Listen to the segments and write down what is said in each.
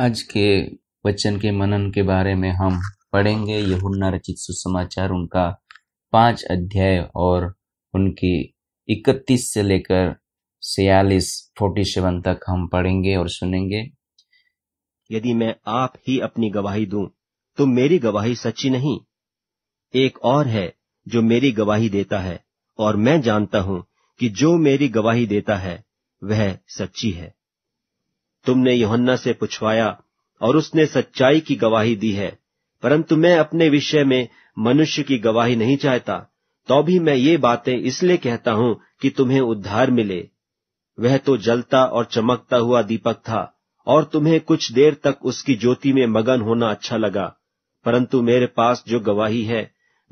आज के वचन के मनन के बारे में हम पढ़ेंगे यहुन्ना रचित सुसमाचार उनका पांच अध्याय और उनकी इकतीस से लेकर छियालीस फोर्टी सेवन तक हम पढ़ेंगे और सुनेंगे यदि मैं आप ही अपनी गवाही दूं तो मेरी गवाही सच्ची नहीं एक और है जो मेरी गवाही देता है और मैं जानता हूं कि जो मेरी गवाही देता है वह सच्ची है तुमने योहन्ना से पूछवाया और उसने सच्चाई की गवाही दी है परंतु मैं अपने विषय में मनुष्य की गवाही नहीं चाहता तो भी मैं ये बातें इसलिए कहता हूं कि तुम्हें उद्धार मिले वह तो जलता और चमकता हुआ दीपक था और तुम्हें कुछ देर तक उसकी ज्योति में मगन होना अच्छा लगा परंतु मेरे पास जो गवाही है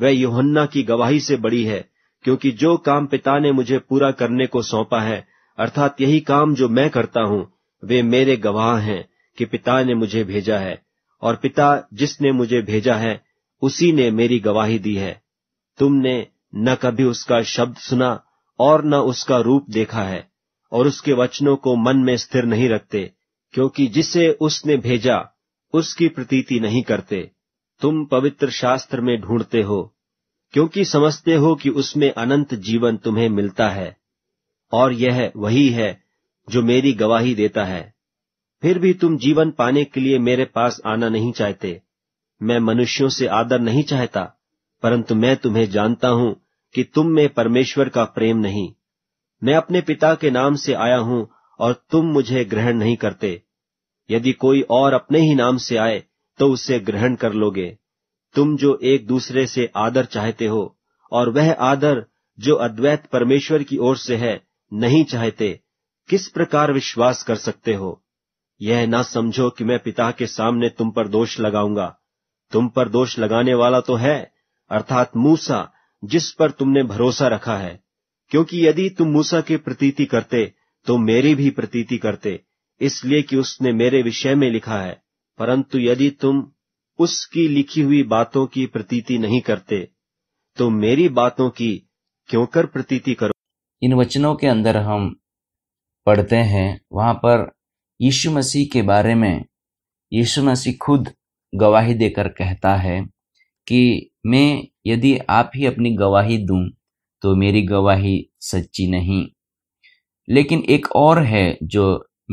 वह योहन्ना की गवाही से बड़ी है क्योंकि जो काम पिता ने मुझे पूरा करने को सौंपा है अर्थात यही काम जो मैं करता हूँ वे मेरे गवाह हैं कि पिता ने मुझे भेजा है और पिता जिसने मुझे भेजा है उसी ने मेरी गवाही दी है तुमने न कभी उसका शब्द सुना और न उसका रूप देखा है और उसके वचनों को मन में स्थिर नहीं रखते क्योंकि जिसे उसने भेजा उसकी प्रतीति नहीं करते तुम पवित्र शास्त्र में ढूंढते हो क्योंकि समझते हो कि उसमें अनंत जीवन तुम्हें मिलता है और यह वही है जो मेरी गवाही देता है फिर भी तुम जीवन पाने के लिए मेरे पास आना नहीं चाहते मैं मनुष्यों से आदर नहीं चाहता परंतु मैं तुम्हें जानता हूं कि तुम में परमेश्वर का प्रेम नहीं मैं अपने पिता के नाम से आया हूं और तुम मुझे ग्रहण नहीं करते यदि कोई और अपने ही नाम से आए तो उसे ग्रहण कर लोगे तुम जो एक दूसरे से आदर चाहते हो और वह आदर जो अद्वैत परमेश्वर की ओर से है नहीं चाहते किस प्रकार विश्वास कर सकते हो यह ना समझो कि मैं पिता के सामने तुम पर दोष लगाऊंगा तुम पर दोष लगाने वाला तो है अर्थात मूसा जिस पर तुमने भरोसा रखा है क्योंकि यदि तुम मूसा की प्रतीति करते तो मेरी भी प्रतीति करते इसलिए कि उसने मेरे विषय में लिखा है परंतु यदि तुम उसकी लिखी हुई बातों की प्रतीति नहीं करते तो मेरी बातों की क्यों कर प्रतीति करो इन वचनों के अंदर हम पढ़ते हैं वहाँ पर यीशु मसीह के बारे में यीशु मसीह खुद गवाही देकर कहता है कि मैं यदि आप ही अपनी गवाही दूं तो मेरी गवाही सच्ची नहीं लेकिन एक और है जो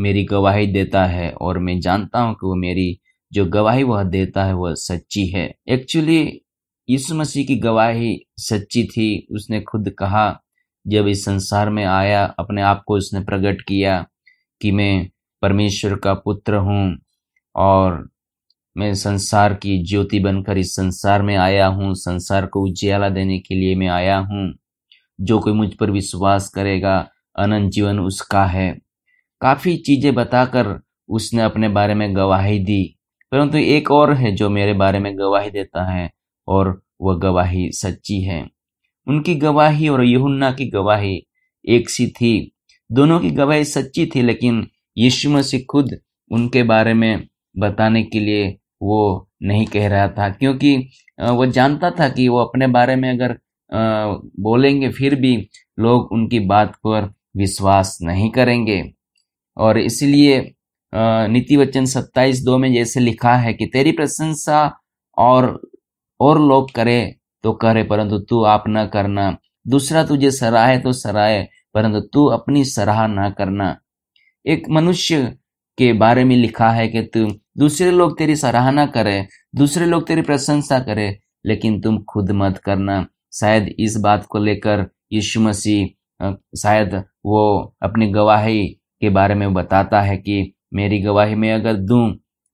मेरी गवाही देता है और मैं जानता हूँ कि वो मेरी जो गवाही वह देता है वह सच्ची है एक्चुअली यीशु मसीह की गवाही सच्ची थी उसने खुद कहा जब इस संसार में आया अपने आप को इसने प्रकट किया कि मैं परमेश्वर का पुत्र हूँ और मैं संसार की ज्योति बनकर इस संसार में आया हूँ संसार को उज्याला देने के लिए मैं आया हूँ जो कोई मुझ पर विश्वास करेगा अनंत जीवन उसका है काफ़ी चीज़ें बताकर उसने अपने बारे में गवाही दी परंतु एक और है जो मेरे बारे में गवाही देता है और वह गवाही सच्ची है उनकी गवाही और यहुन्ना की गवाही एक सी थी दोनों की गवाही सच्ची थी लेकिन यीशु मसीह खुद उनके बारे में बताने के लिए वो नहीं कह रहा था क्योंकि वो जानता था कि वो अपने बारे में अगर बोलेंगे फिर भी लोग उनकी बात पर विश्वास नहीं करेंगे और इसलिए नीति वचन सत्ताईस दो में जैसे लिखा है कि तेरी प्रशंसा और और लोग करें तो करे परंतु तू आप न करना दूसरा तुझे सराहे तो सराहे परंतु तू अपनी सराह ना करना एक मनुष्य के बारे में लिखा है कि तुम दूसरे लोग तेरी सराहना करे दूसरे लोग तेरी प्रशंसा करे लेकिन तुम खुद मत करना शायद इस बात को लेकर यीशु मसीह शायद वो अपनी गवाही के बारे में बताता है कि मेरी गवाही में अगर दूं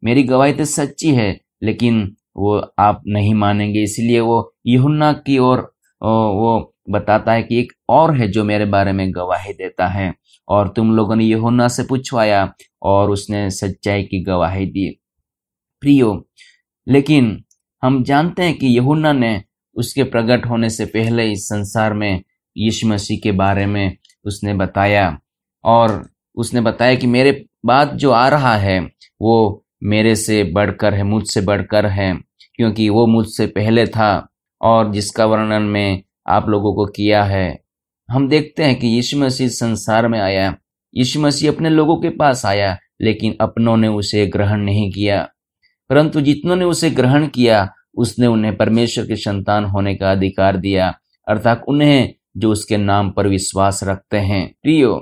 मेरी गवाही तो सच्ची है लेकिन वो आप नहीं मानेंगे इसलिए वो यहुन्ना की ओर वो बताता है कि एक और है जो मेरे बारे में गवाही देता है और तुम लोगों ने यहुन्ना से पूछवाया और उसने सच्चाई की गवाही दी प्रियो लेकिन हम जानते हैं कि यहुन्ना ने उसके प्रकट होने से पहले इस संसार में यीशु मसीह के बारे में उसने बताया और उसने बताया कि मेरे बाद जो आ रहा है वो मेरे से बढ़कर है मुझसे बढ़कर है क्योंकि वो मुझसे पहले था और जिसका वर्णन में आप लोगों को किया है हम देखते हैं कि यीशु मसीह संसार में आया यीशु मसीह अपने लोगों के पास आया लेकिन अपनों ने उसे ग्रहण नहीं किया परंतु जितनों ने उसे ग्रहण किया उसने उन्हें परमेश्वर के संतान होने का अधिकार दिया अर्थात उन्हें जो उसके नाम पर विश्वास रखते हैं प्रियो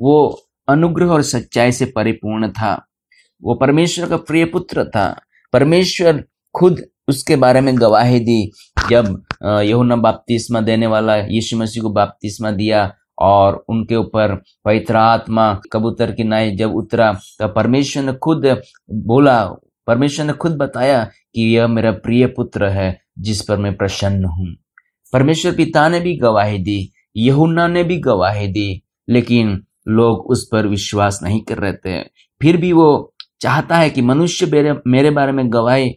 वो अनुग्रह और सच्चाई से परिपूर्ण था वो परमेश्वर का प्रिय पुत्र था परमेश्वर खुद उसके बारे में गवाही दी जब यहुना बपतिस्मा देने वाला यीशु मसीह को बपतिस्मा दिया और उनके ऊपर पवित्र आत्मा कबूतर की नाई जब उतरा तो परमेश्वर ने खुद बोला परमेश्वर ने खुद बताया कि यह मेरा प्रिय पुत्र है जिस पर मैं प्रसन्न हूँ परमेश्वर पिता ने भी गवाही दी यहुना ने भी गवाही दी लेकिन लोग उस पर विश्वास नहीं कर रहे थे फिर भी वो चाहता है कि मनुष्य मेरे मेरे बारे में गवाही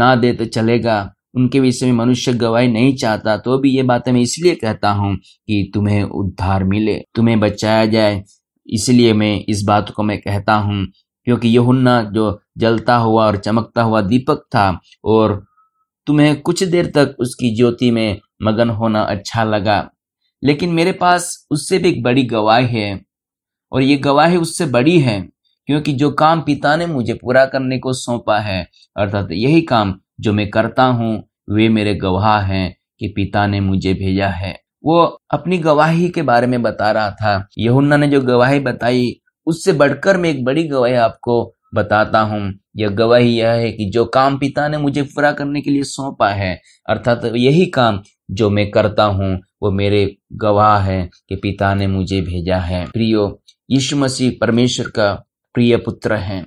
ना दे तो चलेगा उनके विषय में मनुष्य गवाही नहीं चाहता तो भी ये बातें मैं इसलिए कहता हूँ कि तुम्हें उद्धार मिले तुम्हें बचाया जाए इसलिए मैं इस बात को मैं कहता हूँ क्योंकि यहुन्ना जो जलता हुआ और चमकता हुआ दीपक था और तुम्हें कुछ देर तक उसकी ज्योति में मगन होना अच्छा लगा लेकिन मेरे पास उससे भी एक बड़ी गवाही है और ये गवाही उससे बड़ी है क्योंकि जो काम पिता ने मुझे पूरा करने को सौंपा है अर्थात यही काम जो मैं करता हूँ वे मेरे गवाह हैं कि पिता ने मुझे भेजा है वो अपनी गवाही के बारे में बता रहा था यहुन्ना ने जो गवाही बताई उससे बढ़कर मैं एक बड़ी गवाही आपको बताता हूँ यह गवाही यह है कि जो काम पिता ने मुझे पूरा करने के लिए सौंपा है अर्थात यही काम जो मैं करता हूँ वो मेरे गवाह है कि पिता ने मुझे भेजा है प्रियो यीशु मसीह परमेश्वर का प्रिय पुत्र है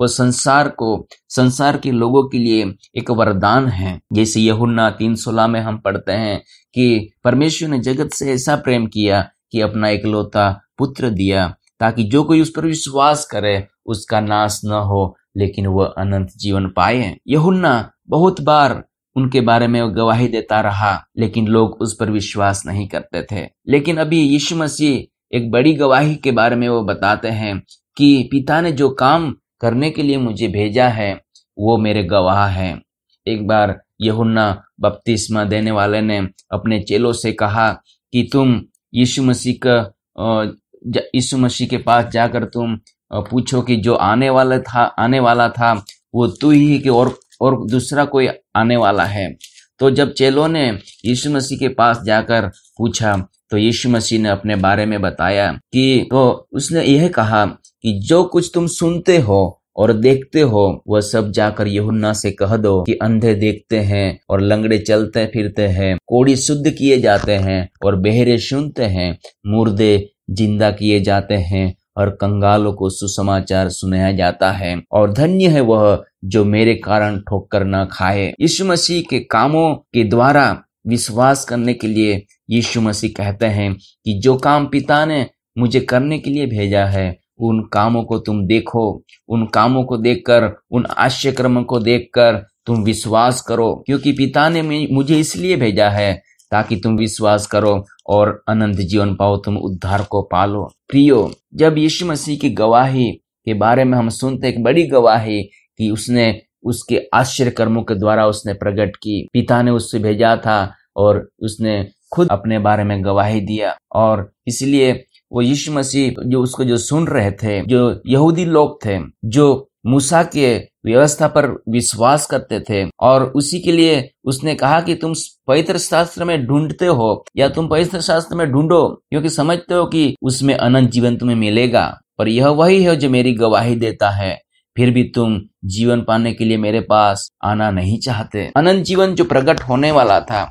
वह संसार को संसार के लोगों के लिए एक वरदान है जैसे यहुन्ना तीन सोलह में हम पढ़ते हैं कि परमेश्वर ने जगत से ऐसा प्रेम किया कि अपना इकलौता पुत्र दिया ताकि जो कोई उस पर विश्वास करे उसका नाश न हो लेकिन वह अनंत जीवन पाए यहुन्ना बहुत बार उनके बारे में गवाही देता रहा लेकिन लोग उस पर विश्वास नहीं करते थे लेकिन अभी यीशु मसीह एक बड़ी गवाही के बारे में वो बताते हैं कि पिता ने जो काम करने के लिए मुझे भेजा है वो मेरे गवाह है एक बार यहुन्ना बपतिस्मा देने वाले ने अपने चेलों से कहा कि तुम यीशु मसीह का यीशु मसीह के पास जाकर तुम पूछो कि जो आने वाला था आने वाला था वो तू ही के और और दूसरा कोई आने वाला है तो जब चेलों ने यीशु मसीह के पास जाकर पूछा तो यीशु मसीह ने अपने बारे में बताया कि तो उसने यह कहा कि जो कुछ तुम सुनते हो और देखते हो वह सब जाकर यहुन्ना से कह दो कि अंधे देखते हैं और लंगड़े चलते फिरते हैं कोड़ी शुद्ध किए जाते हैं और बेहरे सुनते हैं मुर्दे जिंदा किए जाते हैं और कंगालों को सुसमाचार सुनाया जाता है और धन्य है वह जो मेरे कारण ठोकर न खाए यीशु मसीह के कामों के द्वारा विश्वास करने के लिए यीशु मसीह कहते हैं कि जो काम पिता ने मुझे करने के लिए भेजा है उन कामों को तुम देखो उन कामों को देखकर उन आश्चर्यक्रमों को देखकर तुम विश्वास करो क्योंकि पिता ने मुझे इसलिए भेजा है ताकि तुम विश्वास करो और अनंत जीवन पाओ तुम उद्धार को पालो प्रियो जब यीशु मसीह की गवाही के बारे में हम सुनते एक बड़ी गवाही कि उसने उसके आश्चर्य कर्मों के द्वारा उसने प्रकट की पिता ने उससे भेजा था और उसने खुद अपने बारे में गवाही दिया और इसलिए वो यीशु मसीह जो उसको जो सुन रहे थे जो यहूदी लोग थे जो मूसा के व्यवस्था पर विश्वास करते थे और उसी के लिए उसने कहा कि तुम पवित्र शास्त्र में ढूंढते हो या तुम पवित्र शास्त्र में ढूंढो क्योंकि समझते हो कि उसमें अनंत जीवन तुम्हें मिलेगा पर यह वही है जो मेरी गवाही देता है फिर भी तुम जीवन पाने के लिए मेरे पास आना नहीं चाहते अनंत जीवन जो प्रकट होने वाला था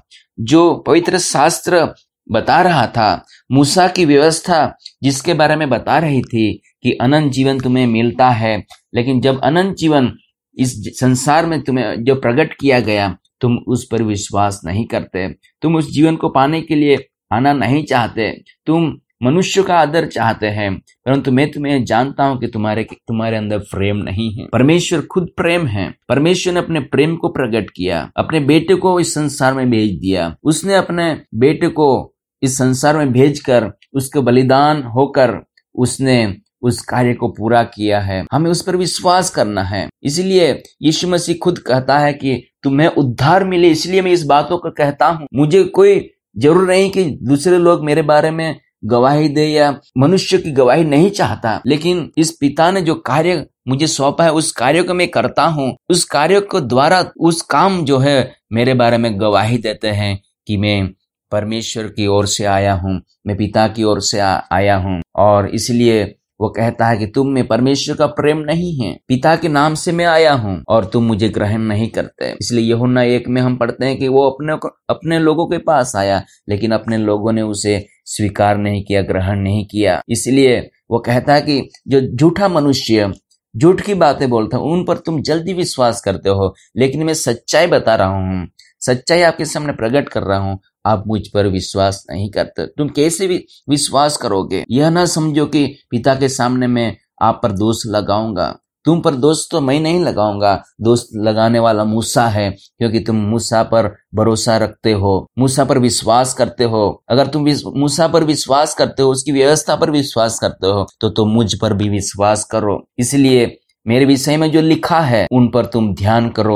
जो पवित्र शास्त्र बता रहा था मूसा की व्यवस्था जिसके बारे में बता रही थी कि अनंत जीवन तुम्हें मिलता है लेकिन जब अनंत जीवन इस संसार में तुम्हें जो प्रकट किया गया तुम उस पर विश्वास नहीं करते तुम उस जीवन को पाने के लिए आना नहीं चाहते तुम मनुष्य का आदर चाहते हैं परंतु मैं तुम्हें जानता हूं कि तुम्हारे तुम्हारे अंदर प्रेम नहीं है परमेश्वर खुद प्रेम है परमेश्वर ने अपने प्रेम को प्रकट किया अपने बेटे को इस संसार में भेज दिया उसने अपने बेटे को इस संसार में भेजकर उसके बलिदान होकर उसने उस कार्य को पूरा किया है हमें उस पर विश्वास करना है इसलिए यीशु मसीह खुद कहता है कि तुम्हें उद्धार मिले इसलिए मैं इस बातों को कहता हूँ मुझे कोई जरूर नहीं कि दूसरे लोग मेरे बारे में गवाही दे या मनुष्य की गवाही नहीं चाहता लेकिन इस पिता ने जो कार्य मुझे सौंपा है उस कार्य को मैं करता हूँ उस कार्य को द्वारा उस काम जो है मेरे बारे में गवाही देते हैं कि मैं परमेश्वर की ओर से आया हूँ मैं पिता की ओर से आया हूँ और इसलिए वो कहता है कि तुम में परमेश्वर का प्रेम नहीं है पिता के नाम से मैं आया हूँ और तुम मुझे ग्रहण नहीं करते इसलिए यहुना एक में हम पढ़ते हैं कि वो अपने अपने लोगों के पास आया लेकिन अपने लोगों ने उसे स्वीकार नहीं किया ग्रहण नहीं किया इसलिए वो कहता है कि जो झूठा मनुष्य झूठ की बातें बोलता हूँ उन पर तुम जल्दी विश्वास करते हो लेकिन मैं सच्चाई बता रहा हूँ सच्चाई आपके सामने प्रकट कर रहा हूँ आप मुझ पर विश्वास नहीं करते तुम कैसे भी विश्वास करोगे यह ना समझो कि पिता के सामने मैं आप पर दोष लगाऊंगा तुम पर दोष तो मैं नहीं लगाऊंगा दोष लगाने वाला मूसा है क्योंकि तुम मूसा पर भरोसा रखते हो मूसा पर विश्वास करते हो अगर तुम मूसा पर विश्वास करते हो उसकी व्यवस्था पर विश्वास करते हो तो तुम मुझ पर भी विश्वास करो इसलिए मेरे विषय में जो लिखा है उन पर तुम ध्यान करो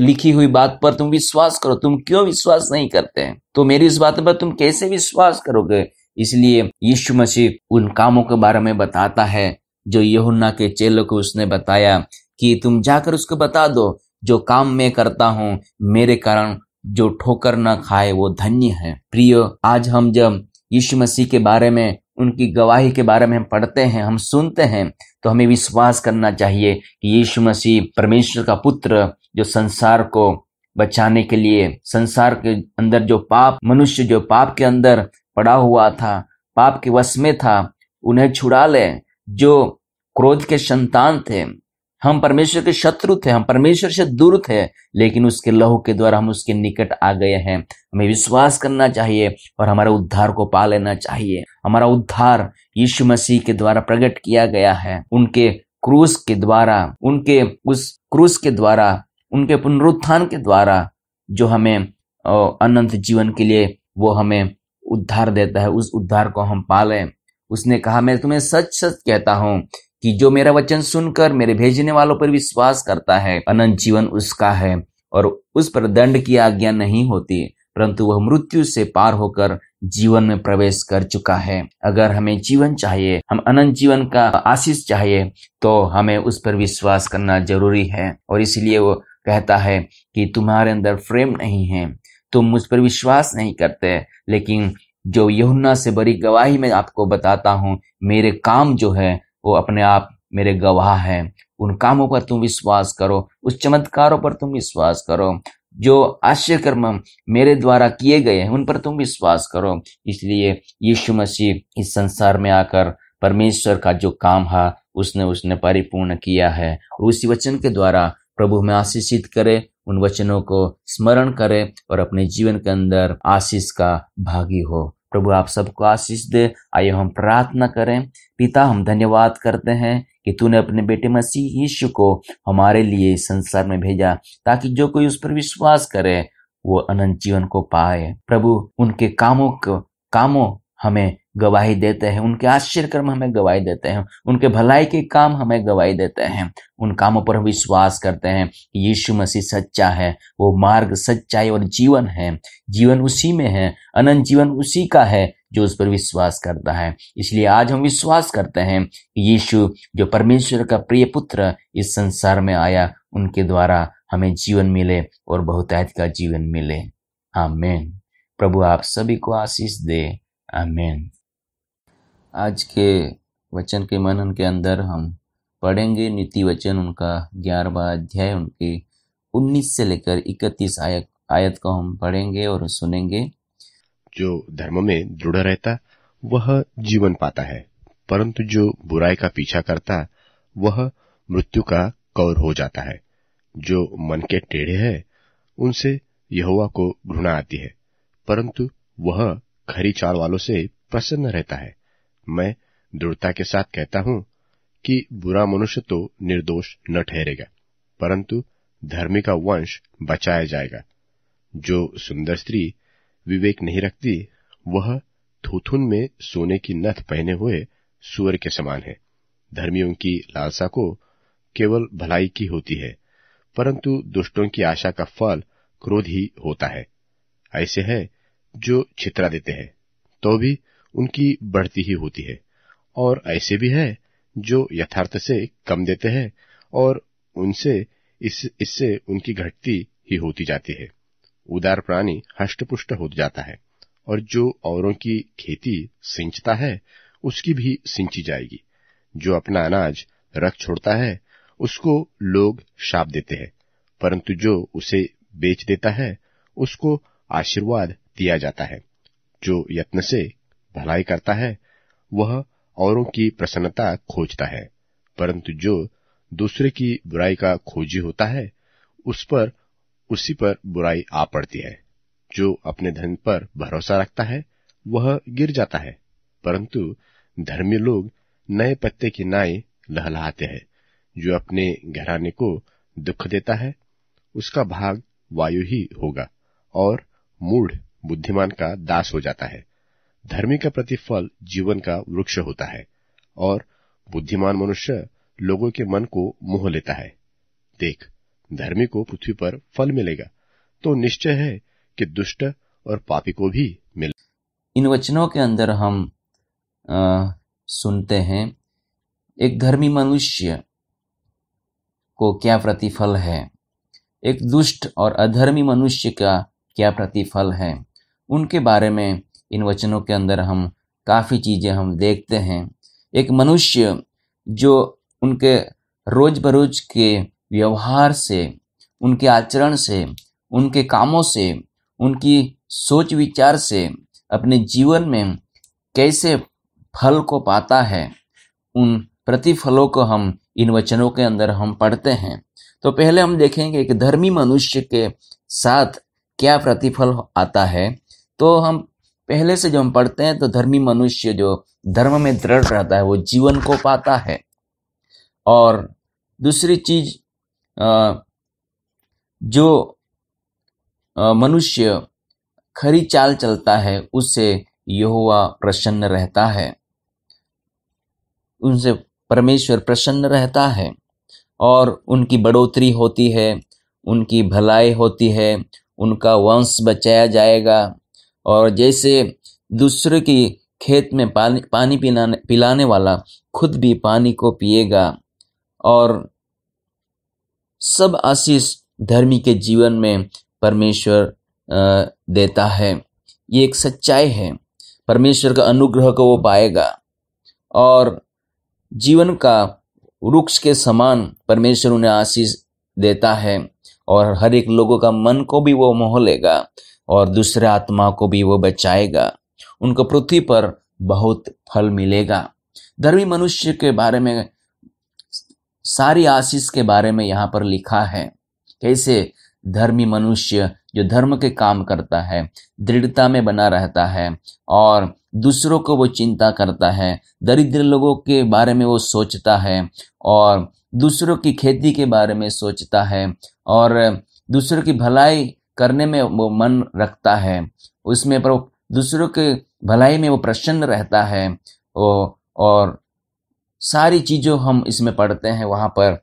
लिखी हुई बात पर तुम विश्वास करो तुम क्यों विश्वास नहीं करते तो मेरी इस बात पर तुम कैसे विश्वास करोगे इसलिए यीशु मसीह उन कामों के बारे में बताता है जो यहुन्ना के चेलो को उसने बताया कि तुम जाकर उसको बता दो जो काम मैं करता हूँ मेरे कारण जो ठोकर न खाए वो धन्य है प्रिय आज हम जब यीशु मसीह के बारे में उनकी गवाही के बारे में हम पढ़ते हैं हम सुनते हैं तो हमें विश्वास करना चाहिए कि यीशु मसीह परमेश्वर का पुत्र जो संसार को बचाने के लिए संसार के अंदर जो पाप मनुष्य जो पाप के अंदर पड़ा हुआ था पाप के वश में था उन्हें छुड़ा ले जो क्रोध के संतान थे हम परमेश्वर के शत्रु थे हम परमेश्वर से दूर थे लेकिन उसके लहू के द्वारा हम उसके निकट आ गए हैं हमें विश्वास करना चाहिए और हमारे उद्धार को पा लेना चाहिए हमारा उद्धार यीशु मसीह के द्वारा प्रकट किया गया है उनके क्रूस के द्वारा उनके उस क्रूस के द्वारा उनके पुनरुत्थान के द्वारा जो हमें अनंत जीवन के लिए वो हमें उद्धार देता है उस उद्धार को हम पालें उसने कहा मैं तुम्हें सच सच कहता हूँ कि जो मेरा वचन सुनकर मेरे भेजने वालों पर विश्वास करता है अनंत जीवन उसका है और उस पर दंड की आज्ञा नहीं होती परंतु वह मृत्यु से पार होकर जीवन में प्रवेश कर चुका है अगर हमें जीवन चाहिए हम अनंत जीवन का आशीष चाहिए तो हमें उस पर विश्वास करना जरूरी है और इसलिए वो कहता है कि तुम्हारे अंदर प्रेम नहीं है तुम मुझ पर विश्वास नहीं करते लेकिन जो यहुन्ना से बड़ी गवाही में आपको बताता हूँ मेरे काम जो है वो अपने आप मेरे गवाह हैं उन कामों पर तुम विश्वास करो उस चमत्कारों पर तुम विश्वास करो जो आश्चर्यकर्म मेरे द्वारा किए गए हैं उन पर तुम विश्वास करो इसलिए यीशु मसीह इस संसार में आकर परमेश्वर का जो काम है उसने उसने परिपूर्ण किया है और उसी वचन के द्वारा प्रभु में आशीषित करे उन वचनों को स्मरण करे और अपने जीवन के अंदर आशीष का भागी हो प्रभु आप सबको आशीष दे आइए हम प्रार्थना करें पिता हम धन्यवाद करते हैं कि तूने अपने बेटे मसीह यीशु को हमारे लिए संसार में भेजा ताकि जो कोई उस पर विश्वास करे वो अनंत जीवन को पाए प्रभु उनके कामों को कामों हमें गवाही देते हैं उनके आश्चर्य कर्म हमें गवाही देते हैं उनके भलाई के काम हमें गवाही देते हैं उन कामों पर हम विश्वास करते हैं कि यीशु मसीह सच्चा है वो मार्ग सच्चाई और जीवन है जीवन उसी में है अनंत जीवन उसी का है जो उस पर विश्वास करता है इसलिए आज हम विश्वास करते हैं कि यीशु जो परमेश्वर का प्रिय पुत्र इस संसार में आया उनके द्वारा हमें जीवन मिले और बहुतायत का जीवन मिले हाँ प्रभु आप सभी को आशीष दे आमेन आज के वचन के मनन के अंदर हम पढ़ेंगे नीति वचन उनका ग्यारहवा अध्याय उनके उन्नीस से लेकर इकतीस आयत आयत को हम पढ़ेंगे और सुनेंगे जो धर्म में दृढ़ रहता वह जीवन पाता है परंतु जो बुराई का पीछा करता वह मृत्यु का कौर हो जाता है जो मन के टेढ़े है उनसे यहुआ को घृणा आती है परंतु वह खरी चाल वालों से प्रसन्न रहता है मैं दृढ़ता के साथ कहता हूं कि बुरा मनुष्य तो निर्दोष न ठहरेगा परंतु धर्मी का वंश बचाया जाएगा जो सुंदर स्त्री विवेक नहीं रखती वह थूथुन में सोने की नथ पहने हुए सूर्य के समान है धर्मियों की लालसा को केवल भलाई की होती है परंतु दुष्टों की आशा का फल क्रोध ही होता है ऐसे है जो छित्रा देते हैं तो भी उनकी बढ़ती ही होती है और ऐसे भी है जो यथार्थ से कम देते हैं और उनसे इस, इससे उनकी घटती ही होती जाती है उदार प्राणी हष्टपुष्ट हो जाता है और जो औरों की खेती सिंचता है उसकी भी सिंची जाएगी जो अपना अनाज रख छोड़ता है उसको लोग शाप देते हैं परंतु जो उसे बेच देता है उसको आशीर्वाद दिया जाता है जो यत्न से भलाई करता है वह औरों की प्रसन्नता खोजता है परंतु जो दूसरे की बुराई का खोजी होता है उस पर उसी पर बुराई आ पड़ती है जो अपने धन पर भरोसा रखता है वह गिर जाता है परंतु धर्मी लोग नए पत्ते की नाई लहलाते हैं जो अपने घराने को दुख देता है उसका भाग वायु ही होगा और मूढ़ बुद्धिमान का दास हो जाता है धर्मी का प्रतिफल जीवन का वृक्ष होता है और बुद्धिमान मनुष्य लोगों के मन को मोह लेता है देख धर्मी को पृथ्वी पर फल मिलेगा तो निश्चय है कि दुष्ट और पापी को भी मिले इन वचनों के अंदर हम आ, सुनते हैं एक धर्मी मनुष्य को क्या प्रतिफल है एक दुष्ट और अधर्मी मनुष्य का क्या प्रतिफल है उनके बारे में इन वचनों के अंदर हम काफ़ी चीज़ें हम देखते हैं एक मनुष्य जो उनके रोज बरोज के व्यवहार से उनके आचरण से उनके कामों से उनकी सोच विचार से अपने जीवन में कैसे फल को पाता है उन प्रतिफलों को हम इन वचनों के अंदर हम पढ़ते हैं तो पहले हम देखेंगे कि धर्मी मनुष्य के साथ क्या प्रतिफल आता है तो हम पहले से जो हम पढ़ते हैं तो धर्मी मनुष्य जो धर्म में दृढ़ रहता है वो जीवन को पाता है और दूसरी चीज जो मनुष्य खरी चाल चलता है उससे यहोवा प्रसन्न रहता है उनसे परमेश्वर प्रसन्न रहता है और उनकी बढ़ोतरी होती है उनकी भलाई होती है उनका वंश बचाया जाएगा और जैसे दूसरे की खेत में पानी पानी पिलाने पिलाने वाला खुद भी पानी को पिएगा और सब आशीष धर्मी के जीवन में परमेश्वर देता है ये एक सच्चाई है परमेश्वर का अनुग्रह को वो पाएगा और जीवन का वृक्ष के समान परमेश्वर उन्हें आशीष देता है और हर एक लोगों का मन को भी वो मोह लेगा और दूसरे आत्मा को भी वो बचाएगा उनको पृथ्वी पर बहुत फल मिलेगा धर्मी मनुष्य के बारे में सारी आशीष के बारे में यहाँ पर लिखा है कैसे धर्मी मनुष्य जो धर्म के काम करता है दृढ़ता में बना रहता है और दूसरों को वो चिंता करता है दरिद्र लोगों के बारे में वो सोचता है और दूसरों की खेती के बारे में सोचता है और दूसरों की भलाई करने में वो मन रखता है उसमें पर दूसरों के भलाई में वो प्रसन्न रहता है वो और सारी चीज़ों हम इसमें पढ़ते हैं वहाँ पर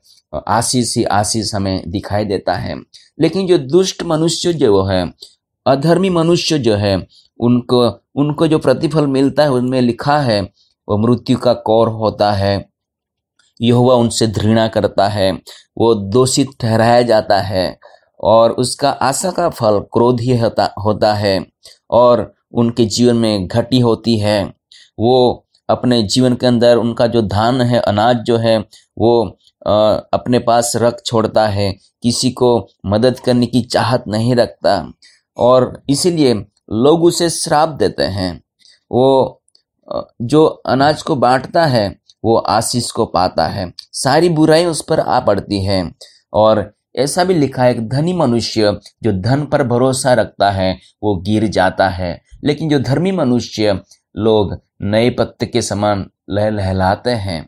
आशीष ही आशीष हमें दिखाई देता है लेकिन जो दुष्ट मनुष्य जो वो है अधर्मी मनुष्य जो है उनको उनको जो प्रतिफल मिलता है उनमें लिखा है वो मृत्यु का कौर होता है यह उनसे घृणा करता है वो दोषित ठहराया जाता है और उसका आशा का फल क्रोध ही होता होता है और उनके जीवन में घटी होती है वो अपने जीवन के अंदर उनका जो धान है अनाज जो है वो आ, अपने पास रख छोड़ता है किसी को मदद करने की चाहत नहीं रखता और इसीलिए लोग उसे श्राप देते हैं वो जो अनाज को बांटता है वो आशीष को पाता है सारी बुराई उस पर आ पड़ती है और ऐसा भी लिखा है धनी मनुष्य जो धन पर भरोसा रखता है वो गिर जाता है लेकिन जो धर्मी मनुष्य लोग नए पत्ते के समान लह लहलाते हैं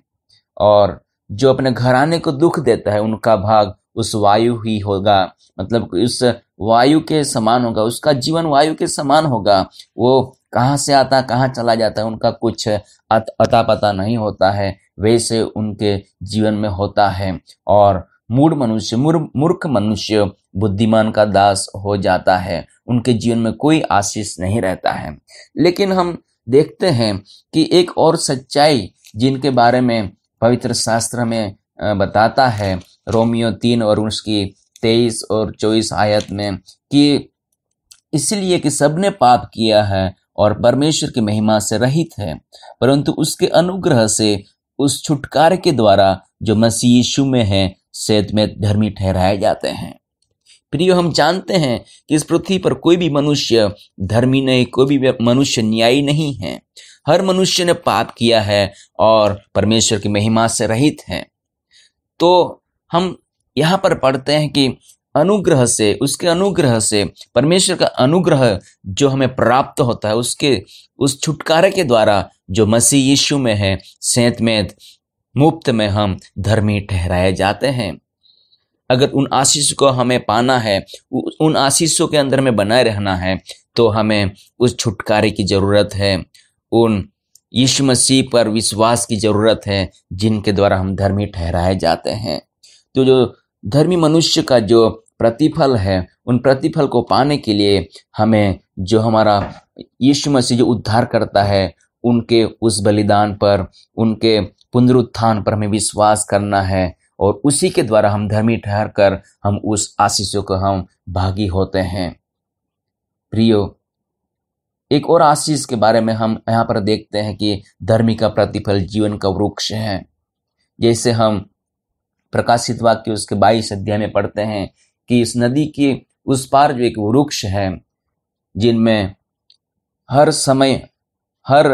और जो अपने घराने को दुख देता है उनका भाग उस वायु ही होगा मतलब उस वायु के समान होगा उसका जीवन वायु के समान होगा वो कहाँ से आता कहाँ चला जाता है उनका कुछ अत, अता पता नहीं होता है वैसे उनके जीवन में होता है और मूड मनुष्य मूर्ख मनुष्य बुद्धिमान का दास हो जाता है उनके जीवन में कोई आशीष नहीं रहता है लेकिन हम देखते हैं कि एक और सच्चाई जिनके बारे में पवित्र शास्त्र में बताता है रोमियो तीन और उसकी तेईस और चौबीस आयत में कि इसलिए कि सबने पाप किया है और परमेश्वर की महिमा से रहित है परंतु उसके अनुग्रह से उस छुटकारे के द्वारा जो मसीह यीशु में है सेद में धर्मी ठहराए जाते हैं प्रियो हम जानते हैं कि इस पृथ्वी पर कोई भी मनुष्य धर्मी नहीं कोई भी मनुष्य न्यायी नहीं है हर मनुष्य ने पाप किया है और परमेश्वर की महिमा से रहित है तो हम यहाँ पर पढ़ते हैं कि अनुग्रह से उसके अनुग्रह से परमेश्वर का अनुग्रह जो हमें प्राप्त होता है उसके उस छुटकारे के द्वारा जो मसीह यीशु में है सेंतमेत मुफ्त में हम धर्मी ठहराए जाते हैं अगर उन आशीष को हमें पाना है उन आशीषों के अंदर में बनाए रहना है तो हमें उस छुटकारे की ज़रूरत है उन यीशु मसीह पर विश्वास की ज़रूरत है जिनके द्वारा हम धर्मी ठहराए जाते हैं तो जो धर्मी मनुष्य का जो प्रतिफल है उन प्रतिफल को पाने के लिए हमें जो हमारा यीशु मसीह जो उद्धार करता है उनके उस बलिदान पर उनके पुनरुत्थान पर हमें विश्वास करना है और उसी के द्वारा हम धर्मी ठहर कर हम उस आशीषों को हम भागी होते हैं प्रियो एक और आशीष के बारे में हम यहाँ पर देखते हैं कि धर्मी का प्रतिफल जीवन का वृक्ष है जैसे हम प्रकाशित वाक्य उसके बाईस अध्याय में पढ़ते हैं कि इस नदी के उस पार जो एक वृक्ष है जिनमें हर समय हर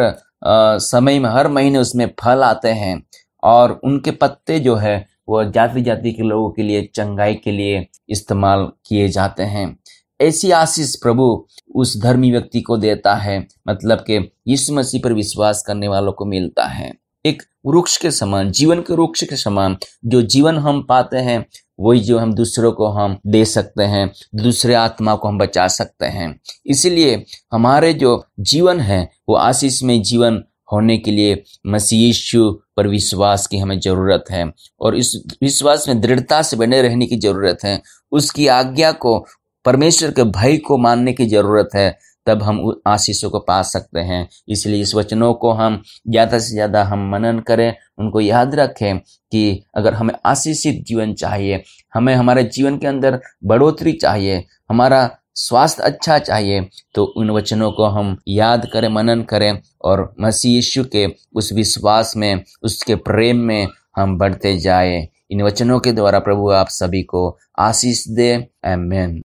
समय में हर महीने उसमें फल आते हैं और उनके पत्ते जो है वह जाति जाति के लोगों के लिए चंगाई के लिए इस्तेमाल किए जाते हैं ऐसी आशीष प्रभु उस धर्मी व्यक्ति को देता है मतलब कि यीशु मसीह पर विश्वास करने वालों को मिलता है एक वृक्ष के समान जीवन के वृक्ष के समान जो जीवन हम पाते हैं वही जो हम दूसरों को हम दे सकते हैं दूसरे आत्मा को हम बचा सकते हैं इसलिए हमारे जो जीवन है वो आशीष में जीवन होने के लिए मसीु पर विश्वास की हमें ज़रूरत है और इस विश्वास में दृढ़ता से बने रहने की ज़रूरत है उसकी आज्ञा को परमेश्वर के भय को मानने की ज़रूरत है तब हम आशीषों को पा सकते हैं इसलिए इस वचनों को हम ज़्यादा से ज़्यादा हम मनन करें उनको याद रखें कि अगर हमें आशीषित जीवन चाहिए हमें हमारे जीवन के अंदर बढ़ोतरी चाहिए हमारा स्वास्थ्य अच्छा चाहिए तो उन वचनों को हम याद करें मनन करें और मसीह यीशु के उस विश्वास में उसके प्रेम में हम बढ़ते जाए इन वचनों के द्वारा प्रभु आप सभी को आशीष दे एमेन